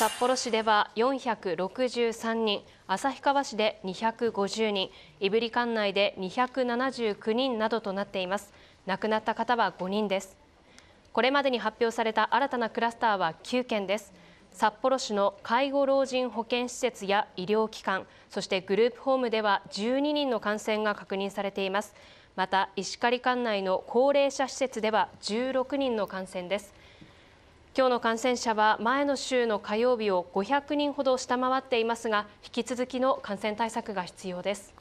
札幌市では463人旭川市で250人いぶり管内で279人などとなっています亡くなった方は5人ですこれまでに発表された新たなクラスターは9件です札幌市の介護老人保健施設や医療機関そしてグループホームでは12人の感染が確認されていますまた石狩管内の高齢者施設では16人の感染です今日の感染者は前の週の火曜日を500人ほど下回っていますが引き続きの感染対策が必要です。